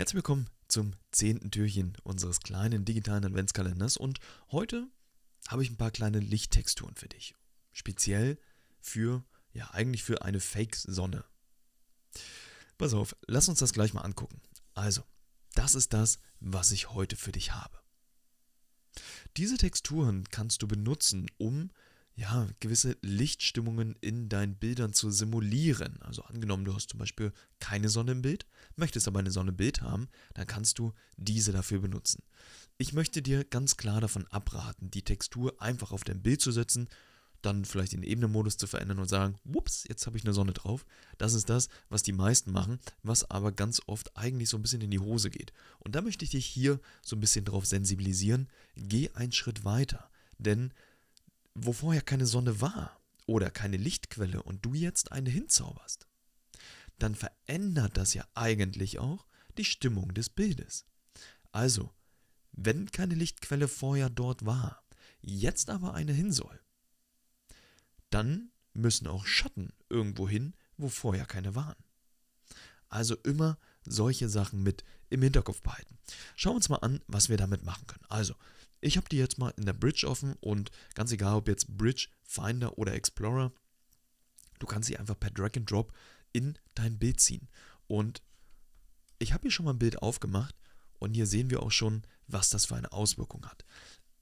Herzlich willkommen zum zehnten Türchen unseres kleinen digitalen Adventskalenders und heute habe ich ein paar kleine Lichttexturen für dich. Speziell für, ja eigentlich für eine Fake-Sonne. Pass auf, lass uns das gleich mal angucken. Also, das ist das, was ich heute für dich habe. Diese Texturen kannst du benutzen, um ja, gewisse Lichtstimmungen in deinen Bildern zu simulieren. Also angenommen, du hast zum Beispiel keine Sonne im Bild, möchtest aber eine Sonne im Bild haben, dann kannst du diese dafür benutzen. Ich möchte dir ganz klar davon abraten, die Textur einfach auf dein Bild zu setzen, dann vielleicht den Ebenenmodus zu verändern und sagen, ups, jetzt habe ich eine Sonne drauf. Das ist das, was die meisten machen, was aber ganz oft eigentlich so ein bisschen in die Hose geht. Und da möchte ich dich hier so ein bisschen drauf sensibilisieren, geh einen Schritt weiter, denn wo vorher keine Sonne war oder keine Lichtquelle und du jetzt eine hinzauberst, dann verändert das ja eigentlich auch die Stimmung des Bildes. Also, wenn keine Lichtquelle vorher dort war, jetzt aber eine hin soll, dann müssen auch Schatten irgendwo hin, wo vorher keine waren. Also immer solche Sachen mit im Hinterkopf behalten. Schauen wir uns mal an, was wir damit machen können. Also, ich habe die jetzt mal in der Bridge offen und ganz egal, ob jetzt Bridge, Finder oder Explorer, du kannst sie einfach per Drag and Drop in dein Bild ziehen. Und ich habe hier schon mal ein Bild aufgemacht und hier sehen wir auch schon, was das für eine Auswirkung hat.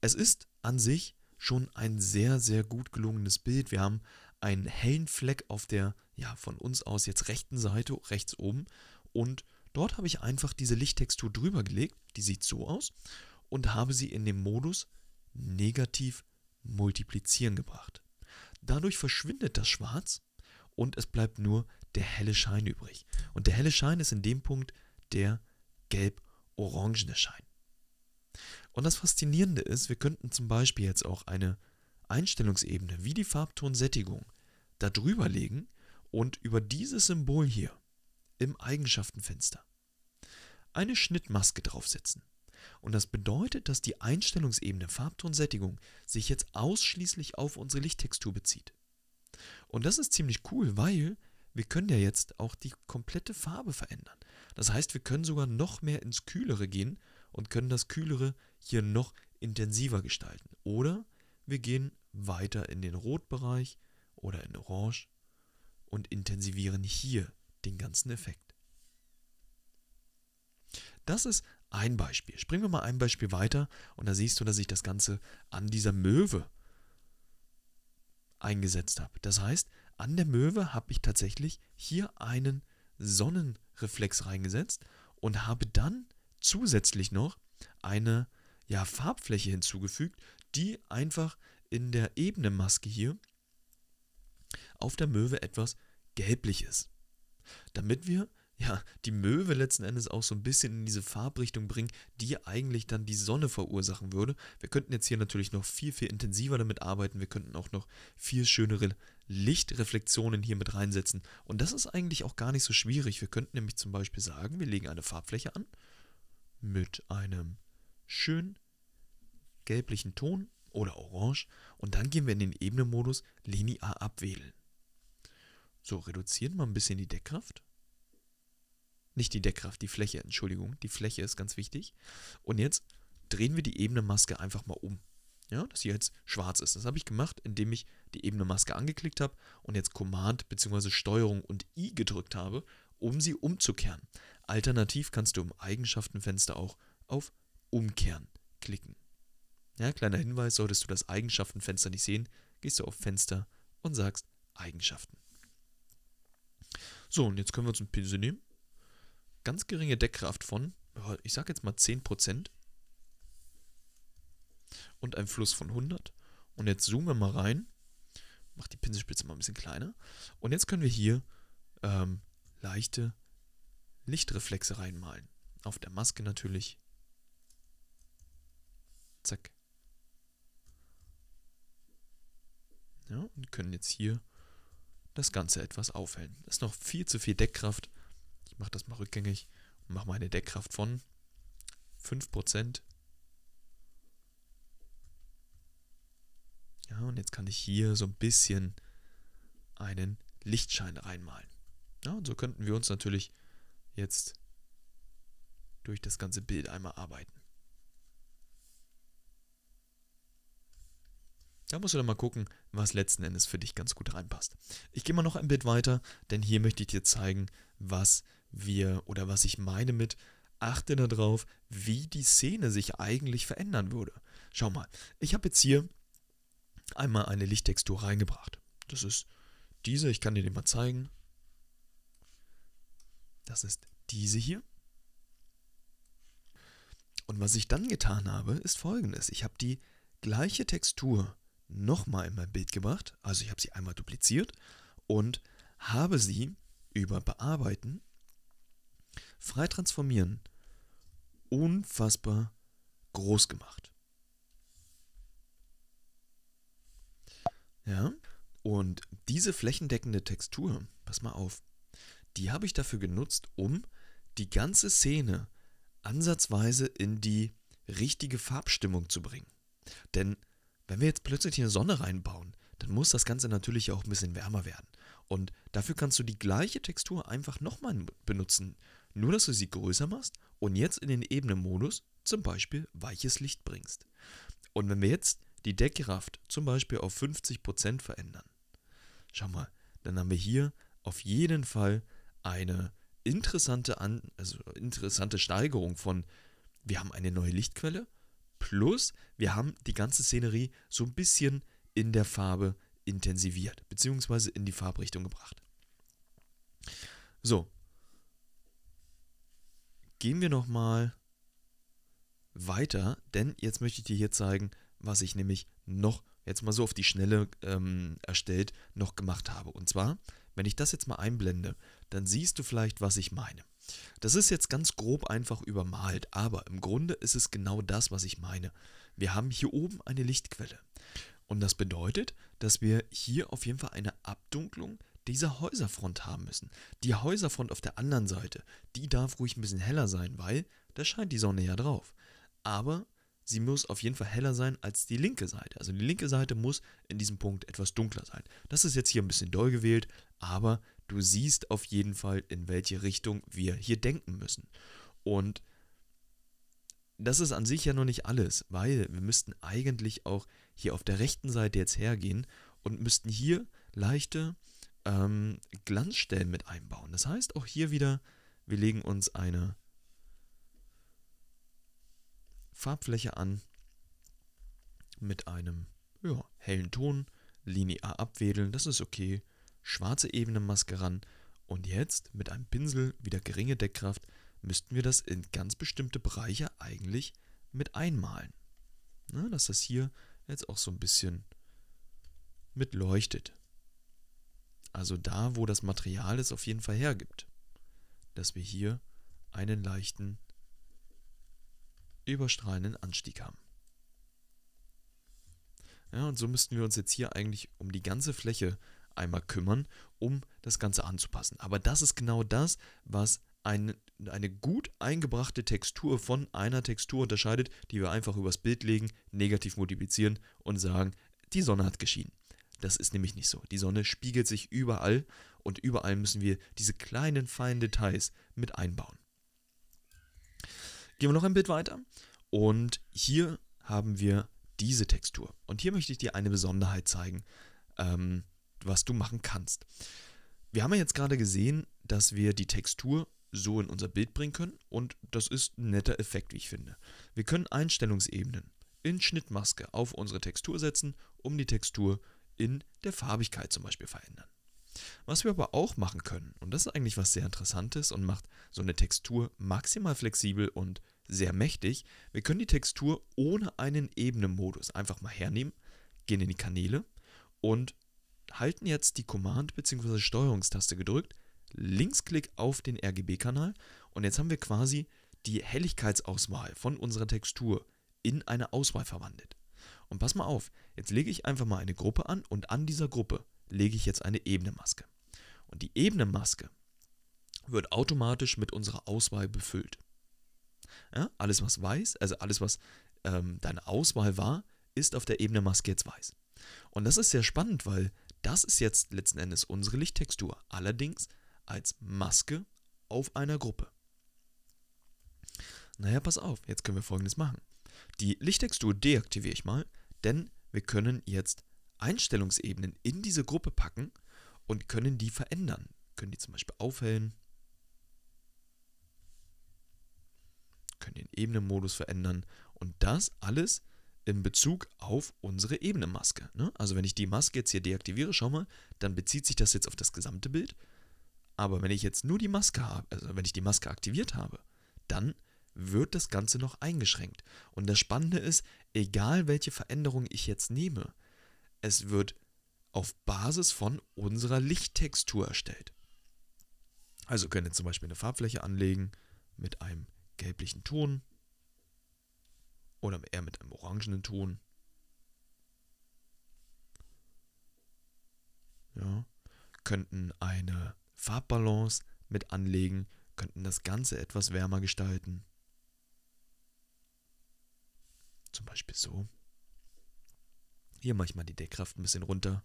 Es ist an sich schon ein sehr, sehr gut gelungenes Bild. Wir haben einen hellen Fleck auf der, ja, von uns aus jetzt rechten Seite, rechts oben. Und dort habe ich einfach diese Lichttextur drüber gelegt. Die sieht so aus und habe sie in den Modus negativ multiplizieren gebracht. Dadurch verschwindet das Schwarz und es bleibt nur der helle Schein übrig. Und der helle Schein ist in dem Punkt der gelb-orangene Schein. Und das Faszinierende ist, wir könnten zum Beispiel jetzt auch eine Einstellungsebene wie die Farbtonsättigung da drüber legen und über dieses Symbol hier im Eigenschaftenfenster eine Schnittmaske draufsetzen. Und das bedeutet, dass die Einstellungsebene Farbtonsättigung sich jetzt ausschließlich auf unsere Lichttextur bezieht. Und das ist ziemlich cool, weil wir können ja jetzt auch die komplette Farbe verändern. Das heißt, wir können sogar noch mehr ins Kühlere gehen und können das Kühlere hier noch intensiver gestalten. Oder wir gehen weiter in den Rotbereich oder in Orange und intensivieren hier den ganzen Effekt. Das ist ein Beispiel. Springen wir mal ein Beispiel weiter und da siehst du, dass ich das Ganze an dieser Möwe eingesetzt habe. Das heißt, an der Möwe habe ich tatsächlich hier einen Sonnenreflex reingesetzt und habe dann zusätzlich noch eine ja, Farbfläche hinzugefügt, die einfach in der Ebenemaske hier auf der Möwe etwas gelblich ist. Damit wir ja, die Möwe letzten Endes auch so ein bisschen in diese Farbrichtung bringen, die eigentlich dann die Sonne verursachen würde. Wir könnten jetzt hier natürlich noch viel, viel intensiver damit arbeiten. Wir könnten auch noch viel schönere Lichtreflexionen hier mit reinsetzen. Und das ist eigentlich auch gar nicht so schwierig. Wir könnten nämlich zum Beispiel sagen, wir legen eine Farbfläche an mit einem schön gelblichen Ton oder orange und dann gehen wir in den Ebenenmodus linear abwählen. So, reduzieren wir ein bisschen die Deckkraft nicht die Deckkraft, die Fläche, Entschuldigung, die Fläche ist ganz wichtig. Und jetzt drehen wir die ebene Maske einfach mal um. Ja, dass sie jetzt schwarz ist. Das habe ich gemacht, indem ich die ebene Maske angeklickt habe und jetzt Command bzw. Steuerung und I gedrückt habe, um sie umzukehren. Alternativ kannst du im Eigenschaftenfenster auch auf Umkehren klicken. Ja, kleiner Hinweis, solltest du das Eigenschaftenfenster nicht sehen, gehst du auf Fenster und sagst Eigenschaften. So, und jetzt können wir uns einen Pinsel nehmen ganz geringe Deckkraft von, oh, ich sage jetzt mal 10% und ein Fluss von 100. Und jetzt zoomen wir mal rein, mach die Pinselspitze mal ein bisschen kleiner. Und jetzt können wir hier ähm, leichte Lichtreflexe reinmalen. Auf der Maske natürlich. Zack. Ja, und können jetzt hier das Ganze etwas aufhellen. Das ist noch viel zu viel Deckkraft mache das mal rückgängig und mache mal eine Deckkraft von 5%. Ja, und jetzt kann ich hier so ein bisschen einen Lichtschein reinmalen. Ja, und so könnten wir uns natürlich jetzt durch das ganze Bild einmal arbeiten. Da musst du dann mal gucken, was letzten Endes für dich ganz gut reinpasst. Ich gehe mal noch ein Bild weiter, denn hier möchte ich dir zeigen, was wir oder was ich meine mit achte darauf, wie die Szene sich eigentlich verändern würde. Schau mal, ich habe jetzt hier einmal eine Lichttextur reingebracht. Das ist diese, ich kann dir die mal zeigen. Das ist diese hier. Und was ich dann getan habe, ist folgendes. Ich habe die gleiche Textur nochmal in mein Bild gemacht. Also ich habe sie einmal dupliziert und habe sie über Bearbeiten, frei transformieren, unfassbar groß gemacht. Ja, und diese flächendeckende Textur, pass mal auf, die habe ich dafür genutzt, um die ganze Szene ansatzweise in die richtige Farbstimmung zu bringen. Denn wenn wir jetzt plötzlich eine Sonne reinbauen, dann muss das Ganze natürlich auch ein bisschen wärmer werden. Und dafür kannst du die gleiche Textur einfach nochmal benutzen. Nur, dass du sie größer machst und jetzt in den Ebenenmodus zum Beispiel weiches Licht bringst. Und wenn wir jetzt die Deckkraft zum Beispiel auf 50% verändern, schau mal, dann haben wir hier auf jeden Fall eine interessante, An also interessante Steigerung von, wir haben eine neue Lichtquelle, Plus, wir haben die ganze Szenerie so ein bisschen in der Farbe intensiviert, beziehungsweise in die Farbrichtung gebracht. So. Gehen wir nochmal weiter, denn jetzt möchte ich dir hier zeigen, was ich nämlich noch, jetzt mal so auf die Schnelle ähm, erstellt, noch gemacht habe. Und zwar wenn ich das jetzt mal einblende, dann siehst du vielleicht, was ich meine. Das ist jetzt ganz grob einfach übermalt, aber im Grunde ist es genau das, was ich meine. Wir haben hier oben eine Lichtquelle. Und das bedeutet, dass wir hier auf jeden Fall eine Abdunklung dieser Häuserfront haben müssen. Die Häuserfront auf der anderen Seite, die darf ruhig ein bisschen heller sein, weil da scheint die Sonne ja drauf. Aber sie muss auf jeden Fall heller sein als die linke Seite. Also die linke Seite muss in diesem Punkt etwas dunkler sein. Das ist jetzt hier ein bisschen doll gewählt, aber du siehst auf jeden Fall, in welche Richtung wir hier denken müssen. Und das ist an sich ja noch nicht alles, weil wir müssten eigentlich auch hier auf der rechten Seite jetzt hergehen und müssten hier leichte ähm, Glanzstellen mit einbauen. Das heißt auch hier wieder, wir legen uns eine Farbfläche an mit einem ja, hellen Ton, linear abwedeln, das ist okay. Schwarze Ebene Maske ran und jetzt mit einem Pinsel wieder geringe Deckkraft müssten wir das in ganz bestimmte Bereiche eigentlich mit einmalen. Na, ne, dass das hier jetzt auch so ein bisschen mit leuchtet. Also da, wo das Material es auf jeden Fall hergibt. Dass wir hier einen leichten überstrahlenden Anstieg haben. Ja, und so müssten wir uns jetzt hier eigentlich um die ganze Fläche einmal kümmern, um das Ganze anzupassen. Aber das ist genau das, was ein, eine gut eingebrachte Textur von einer Textur unterscheidet, die wir einfach übers Bild legen, negativ multiplizieren und sagen, die Sonne hat geschienen. Das ist nämlich nicht so. Die Sonne spiegelt sich überall und überall müssen wir diese kleinen feinen Details mit einbauen. Gehen wir noch ein Bild weiter und hier haben wir diese Textur. Und hier möchte ich dir eine Besonderheit zeigen, ähm, was du machen kannst. Wir haben ja jetzt gerade gesehen, dass wir die Textur so in unser Bild bringen können und das ist ein netter Effekt, wie ich finde. Wir können Einstellungsebenen in Schnittmaske auf unsere Textur setzen, um die Textur in der Farbigkeit zum Beispiel verändern. Was wir aber auch machen können, und das ist eigentlich was sehr Interessantes und macht so eine Textur maximal flexibel und sehr mächtig, wir können die Textur ohne einen Ebene-Modus einfach mal hernehmen, gehen in die Kanäle und halten jetzt die Command- bzw. Steuerungstaste gedrückt, Linksklick auf den RGB-Kanal und jetzt haben wir quasi die Helligkeitsauswahl von unserer Textur in eine Auswahl verwandelt. Und pass mal auf, jetzt lege ich einfach mal eine Gruppe an und an dieser Gruppe lege ich jetzt eine ebene Maske. Und die ebene Maske wird automatisch mit unserer Auswahl befüllt. Ja, alles, was weiß, also alles, was ähm, deine Auswahl war, ist auf der ebene Maske jetzt weiß. Und das ist sehr spannend, weil das ist jetzt letzten Endes unsere Lichttextur, allerdings als Maske auf einer Gruppe. Naja, pass auf, jetzt können wir folgendes machen. Die Lichttextur deaktiviere ich mal, denn wir können jetzt Einstellungsebenen in diese Gruppe packen und können die verändern. Können die zum Beispiel aufhellen, können den Ebenenmodus verändern und das alles in Bezug auf unsere Ebenenmaske. Ne? Also wenn ich die Maske jetzt hier deaktiviere, schau mal, dann bezieht sich das jetzt auf das gesamte Bild. Aber wenn ich jetzt nur die Maske habe, also wenn ich die Maske aktiviert habe, dann wird das Ganze noch eingeschränkt. Und das Spannende ist, egal welche Veränderung ich jetzt nehme, es wird auf Basis von unserer Lichttextur erstellt. Also können wir zum Beispiel eine Farbfläche anlegen mit einem gelblichen Ton oder eher mit einem orangenen Ton. Ja, könnten eine Farbbalance mit anlegen, könnten das Ganze etwas wärmer gestalten. Zum Beispiel so. Hier mache ich mal die Deckkraft ein bisschen runter.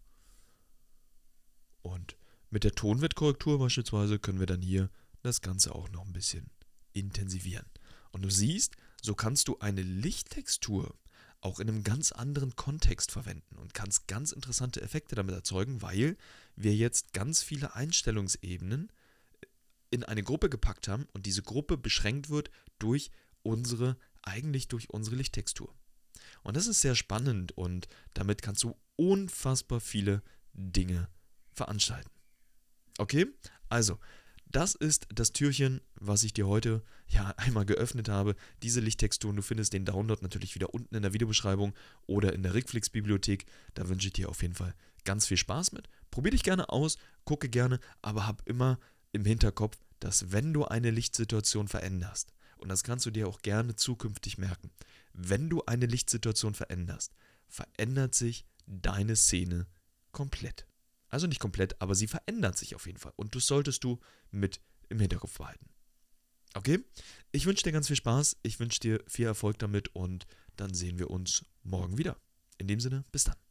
Und mit der Tonwertkorrektur beispielsweise können wir dann hier das Ganze auch noch ein bisschen intensivieren. Und du siehst, so kannst du eine Lichttextur auch in einem ganz anderen Kontext verwenden und kannst ganz interessante Effekte damit erzeugen, weil wir jetzt ganz viele Einstellungsebenen in eine Gruppe gepackt haben und diese Gruppe beschränkt wird durch unsere, eigentlich durch unsere Lichttextur. Und das ist sehr spannend und damit kannst du unfassbar viele Dinge veranstalten. Okay, also das ist das Türchen, was ich dir heute ja einmal geöffnet habe. Diese Lichttexturen, du findest den Download natürlich wieder unten in der Videobeschreibung oder in der Rickflix Bibliothek. Da wünsche ich dir auf jeden Fall ganz viel Spaß mit. Probier dich gerne aus, gucke gerne, aber hab immer im Hinterkopf, dass wenn du eine Lichtsituation veränderst, und das kannst du dir auch gerne zukünftig merken. Wenn du eine Lichtsituation veränderst, verändert sich deine Szene komplett. Also nicht komplett, aber sie verändert sich auf jeden Fall. Und das solltest du mit im Hinterkopf behalten. Okay? Ich wünsche dir ganz viel Spaß, ich wünsche dir viel Erfolg damit und dann sehen wir uns morgen wieder. In dem Sinne, bis dann.